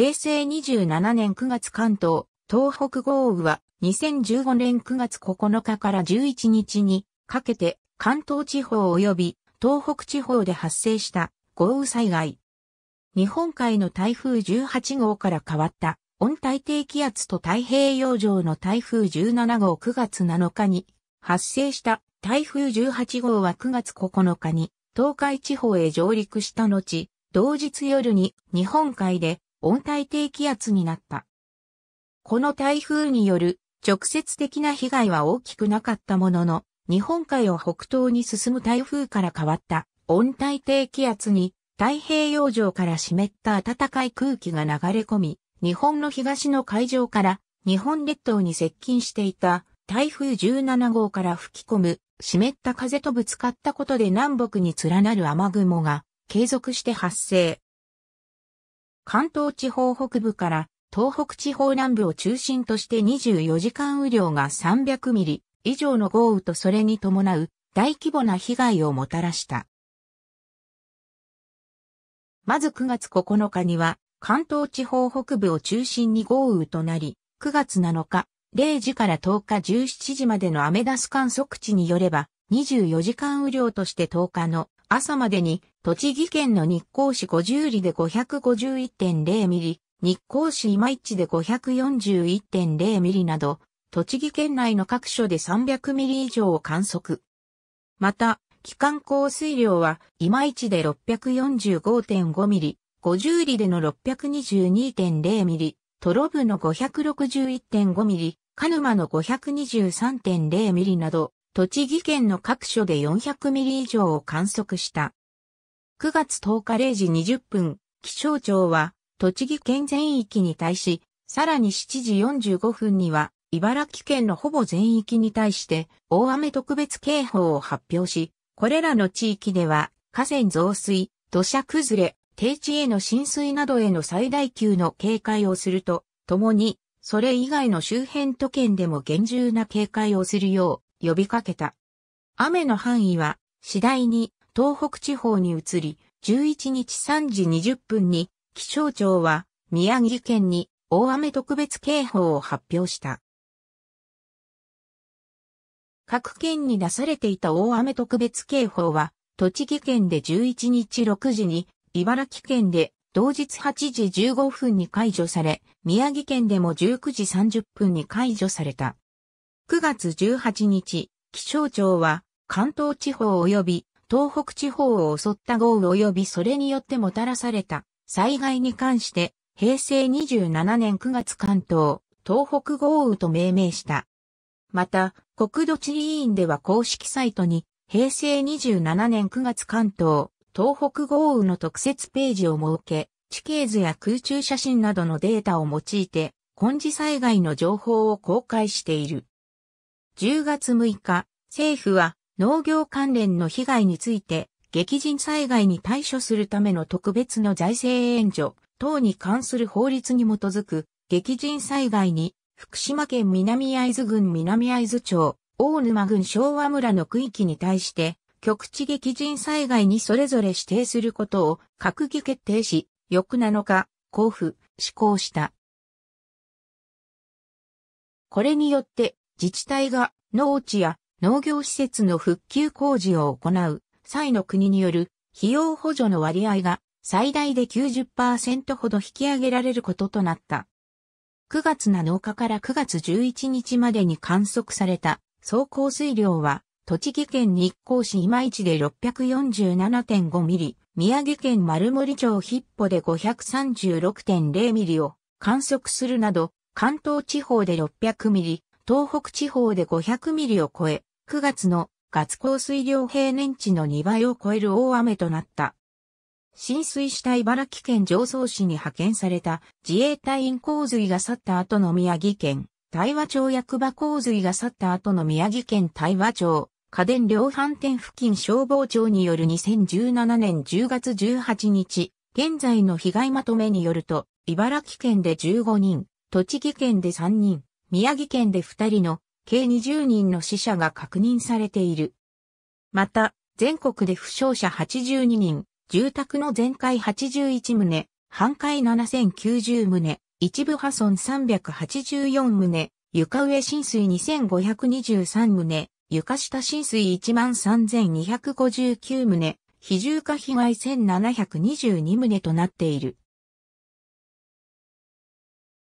平成27年9月関東、東北豪雨は2015年9月9日から11日にかけて関東地方及び東北地方で発生した豪雨災害。日本海の台風18号から変わった温帯低気圧と太平洋上の台風17号9月7日に発生した台風18号は9月9日に東海地方へ上陸した後、同日夜に日本海で温帯低気圧になった。この台風による直接的な被害は大きくなかったものの、日本海を北東に進む台風から変わった温帯低気圧に太平洋上から湿った暖かい空気が流れ込み、日本の東の海上から日本列島に接近していた台風17号から吹き込む湿った風とぶつかったことで南北に連なる雨雲が継続して発生。関東地方北部から東北地方南部を中心として24時間雨量が300ミリ以上の豪雨とそれに伴う大規模な被害をもたらした。まず9月9日には関東地方北部を中心に豪雨となり、9月7日0時から10日17時までのアメダス観測値によれば24時間雨量として10日の朝までに栃木県の日光市50里で551.0ミリ、日光市今市で541.0ミリなど、栃木県内の各所で300ミリ以上を観測。また、期間降水量は今市で645.5ミリ、50里での622.0ミリ、トロブの561.5ミリ、ヌマの523.0ミリなど、栃木県の各所で400ミリ以上を観測した。9月10日0時20分、気象庁は、栃木県全域に対し、さらに7時45分には、茨城県のほぼ全域に対して、大雨特別警報を発表し、これらの地域では、河川増水、土砂崩れ、低地への浸水などへの最大級の警戒をすると、ともに、それ以外の周辺都県でも厳重な警戒をするよう呼びかけた。雨の範囲は次第に東北地方に移り、11日3時20分に気象庁は宮城県に大雨特別警報を発表した。各県に出されていた大雨特別警報は、栃木県で11日6時に、茨城県で同日8時15分に解除され、宮城県でも19時30分に解除された。9月18日、気象庁は関東地方及び東北地方を襲った豪雨及びそれによってもたらされた災害に関して平成27年9月関東、東北豪雨と命名した。また、国土地理院では公式サイトに平成27年9月関東、東北豪雨の特設ページを設け、地形図や空中写真などのデータを用いて、根治災害の情報を公開している。10月6日、政府は農業関連の被害について、激甚災害に対処するための特別の財政援助等に関する法律に基づく、激甚災害に、福島県南会津郡南会津町、大沼郡昭和村の区域に対して、局地激甚災害にそれぞれ指定することを閣議決定し、翌7日、交付、施行した。これによって、自治体が農地や農業施設の復旧工事を行う際の国による費用補助の割合が最大で90%ほど引き上げられることとなった。9月7日から9月11日までに観測された総降水量は、栃木県日光市今市で647.5ミリ、宮城県丸森町ヒッポで536.0ミリを観測するなど、関東地方で600ミリ、東北地方で500ミリを超え、9月の月降水量平年値の2倍を超える大雨となった。浸水した茨城県常総市に派遣された自衛隊員洪水が去った後の宮城県、大和町役場洪水が去った後の宮城県大和町、家電量販店付近消防庁による2017年10月18日、現在の被害まとめによると、茨城県で15人、栃木県で3人、宮城県で2人の計20人の死者が確認されている。また、全国で負傷者82人、住宅の全壊81棟、半壊7090棟、一部破損384棟、床上浸水2523棟、床下浸水13259棟、非住化被害1722棟となっている。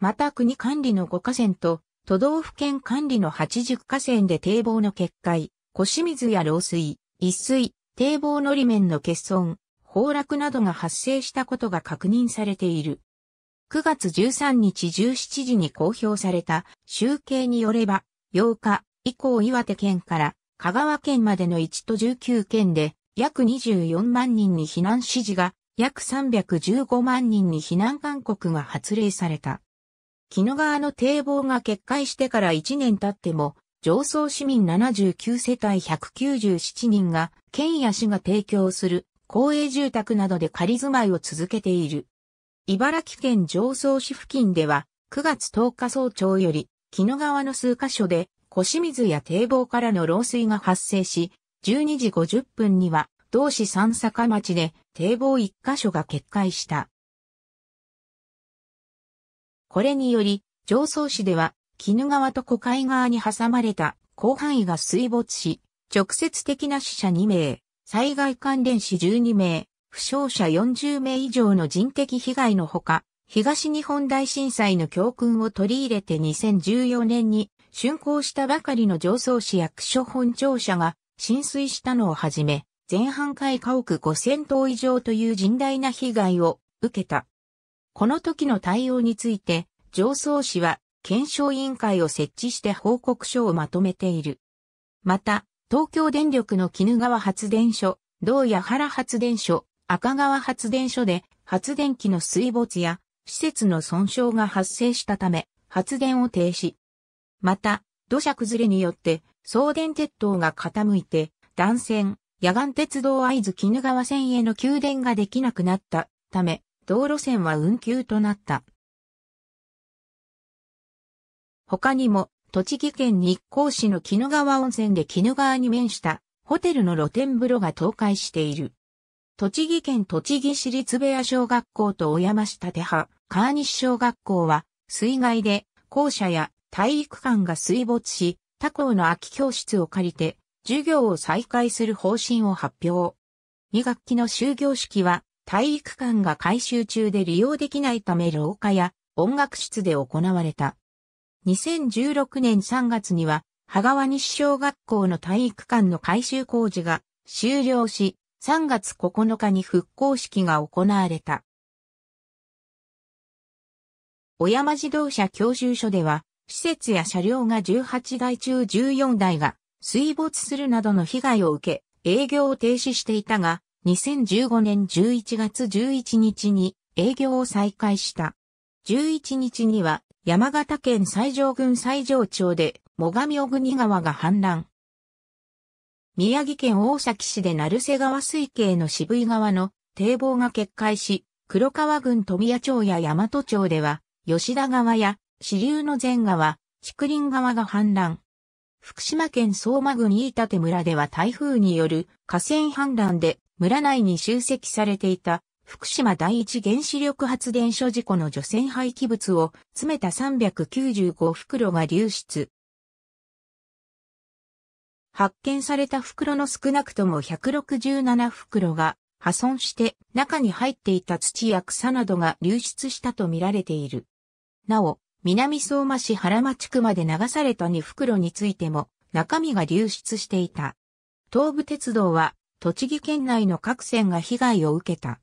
また国管理の5河川と都道府県管理の80河川で堤防の決壊、腰水や漏水、一水、堤防のり面の欠損、崩落などが発生したことが確認されている。9月13日17時に公表された集計によれば、8日以降岩手県から香川県までの1都19県で約24万人に避難指示が約315万人に避難勧告が発令された。鬼怒川の堤防が決壊してから1年経っても、上層市民79世帯197人が、県や市が提供する公営住宅などで仮住まいを続けている。茨城県上層市付近では、9月10日早朝より、鬼怒川の数カ所で、腰水や堤防からの漏水が発生し、12時50分には、同市三坂町で堤防1カ所が決壊した。これにより、常総市では、鬼怒川と湖海側に挟まれた広範囲が水没し、直接的な死者2名、災害関連死12名、負傷者40名以上の人的被害のほか、東日本大震災の教訓を取り入れて2014年に竣工したばかりの上層市役所本庁舎が浸水したのをはじめ、前半回家屋5000棟以上という甚大な被害を受けた。この時の対応について、上層市は検証委員会を設置して報告書をまとめている。また、東京電力の鬼怒川発電所、道矢原発電所、赤川発電所で発電機の水没や施設の損傷が発生したため発電を停止。また、土砂崩れによって送電鉄塔が傾いて断線、野岸鉄道合図鬼怒川線への給電ができなくなったため道路線は運休となった。他にも、栃木県日光市の鬼怒川温泉で鬼怒川に面したホテルの露天風呂が倒壊している。栃木県栃木市立部屋小学校と小山下手派川西小学校は水害で校舎や体育館が水没し他校の空き教室を借りて授業を再開する方針を発表。2学期の終業式は体育館が改修中で利用できないため廊下や音楽室で行われた。2016年3月には、羽川西小学校の体育館の改修工事が終了し、3月9日に復興式が行われた。小山自動車教習所では、施設や車両が18台中14台が水没するなどの被害を受け、営業を停止していたが、2015年11月11日に営業を再開した。11日には山形県西条郡西条町で最上小国川が氾濫。宮城県大崎市で鳴瀬川水系の渋井川の堤防が決壊し、黒川郡富谷町や大和町では、吉田川や支流の前川、竹林川が氾濫。福島県相馬郡飯舘村では台風による河川氾濫で村内に集積されていた福島第一原子力発電所事故の除染廃棄物を詰めた395袋が流出。発見された袋の少なくとも167袋が破損して中に入っていた土や草などが流出したとみられている。なお、南相馬市原町区まで流された2袋についても中身が流出していた。東武鉄道は栃木県内の各線が被害を受けた。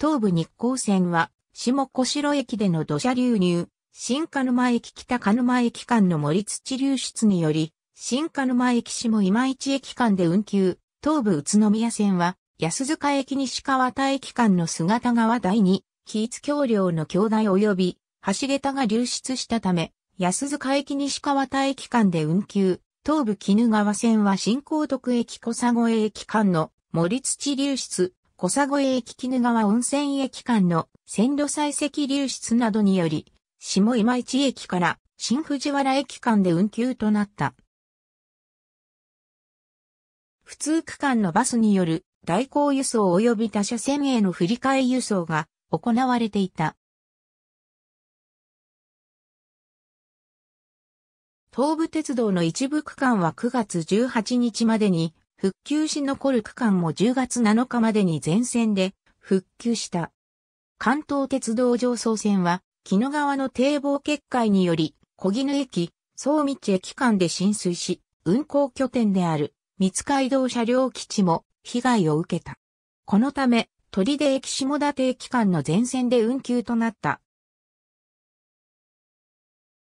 東武日光線は、下小城駅での土砂流入、新鹿沼駅北鹿沼駅間の森土流出により、新鹿沼駅下今市駅間で運休、東武宇都宮線は、安塚駅西川田駅間の姿川第二、気一橋梁の兄弟及び、橋桁が流出したため、安塚駅西川田駅間で運休、東武鬼怒川線は新高徳駅小佐越駅間の森土流出、小佐越駅鬼怒川温泉駅間の線路採石流出などにより、下今市駅から新藤原駅間で運休となった。普通区間のバスによる代行輸送及び他車線への振り替え輸送が行われていた。東武鉄道の一部区間は9月18日までに復旧し残る区間も10月7日までに全線で復旧した。関東鉄道上層線は、木野川の堤防決壊により、小絹駅、総道駅間で浸水し、運行拠点である、三街道車両基地も被害を受けた。このため、鳥出駅下館駅間の全線で運休となった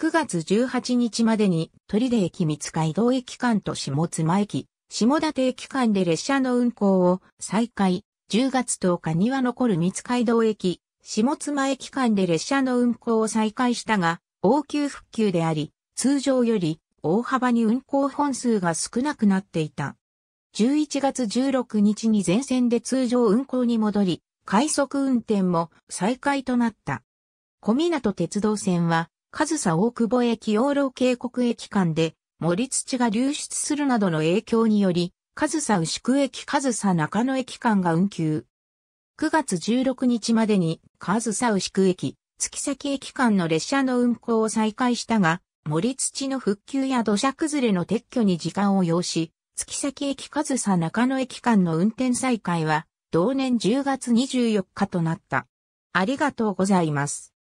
9月18日までに、鳥出駅三塚移動駅間と下妻駅、下館駅間で列車の運行を再開、10月10日には残る三塚移動駅、下妻駅間で列車の運行を再開したが、応急復旧であり、通常より大幅に運行本数が少なくなっていた。11月16日に全線で通常運行に戻り、快速運転も再開となった。小湊鉄道線は上総大久保駅養老渓谷駅間で森土が流出するなどの影響により、上総牛久駅上総中野駅間が運休。9月16日までに上総牛久駅、月崎駅間の列車の運行を再開したが、森土の復旧や土砂崩れの撤去に時間を要し、月崎駅上総中野駅間の運転再開は、同年10月24日となった。ありがとうございます。